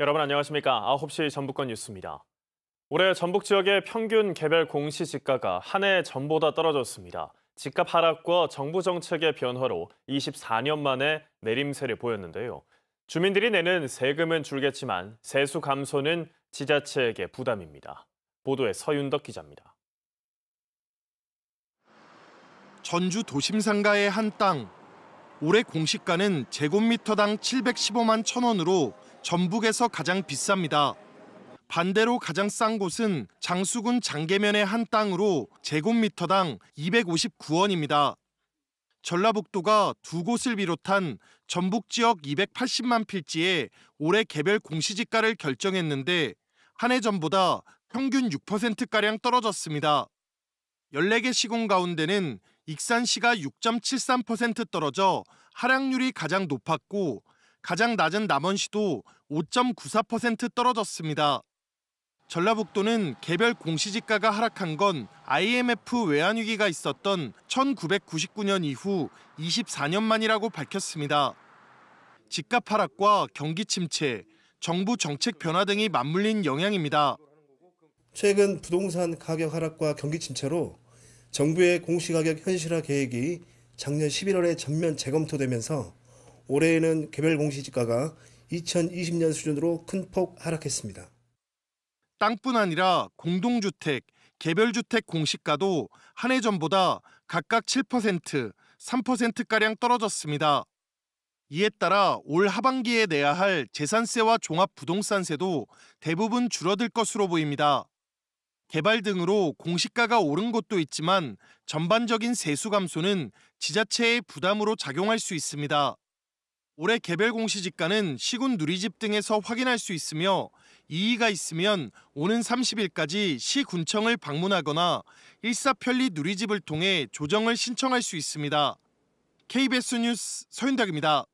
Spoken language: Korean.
여러분 안녕하십니까? 9시 전북권 뉴스입니다. 올해 전북 지역의 평균 개별 공시 지가가 한 해 전보다 떨어졌습니다. 집값 하락과 정부 정책의 변화로 24년 만에 내림세를 보였는데요. 주민들이 내는 세금은 줄겠지만 세수 감소는 지자체에게 부담입니다. 보도에 서윤덕 기자입니다. 전주 도심 상가의 한 땅. 올해 공시가는 제곱미터당 715만 천 원으로 전북에서 가장 비쌉니다. 반대로 가장 싼 곳은 장수군 장계면의 한 땅으로 제곱미터당 259원입니다. 전라북도가 두 곳을 비롯한 전북 지역 280만 필지에 올해 개별 공시지가를 결정했는데 한 해 전보다 평균 6%가량 떨어졌습니다. 14개 시군 가운데는 익산시가 6.73% 떨어져 하락률이 가장 높았고 가장 낮은 남원시도 5.94% 떨어졌습니다. 전라북도는 개별 공시지가가 하락한 건 IMF 외환위기가 있었던 1999년 이후 24년 만이라고 밝혔습니다. 집값 하락과 경기 침체, 정부 정책 변화 등이 맞물린 영향입니다. 최근 부동산 가격 하락과 경기 침체로 정부의 공시가격 현실화 계획이 작년 11월에 전면 재검토되면서 올해에는 개별 공시지가가 2020년 수준으로 큰 폭 하락했습니다. 땅뿐 아니라 공동주택, 개별주택 공시가도 한 해 전보다 각각 7%, 3%가량 떨어졌습니다. 이에 따라 올 하반기에 내야 할 재산세와 종합부동산세도 대부분 줄어들 것으로 보입니다. 개발 등으로 공시가가 오른 곳도 있지만 전반적인 세수 감소는 지자체의 부담으로 작용할 수 있습니다. 올해 개별 공시지가는 시군 누리집 등에서 확인할 수 있으며 이의가 있으면 오는 30일까지 시군청을 방문하거나 일사편리 누리집을 통해 조정을 신청할 수 있습니다. KBS 뉴스 서윤덕입니다.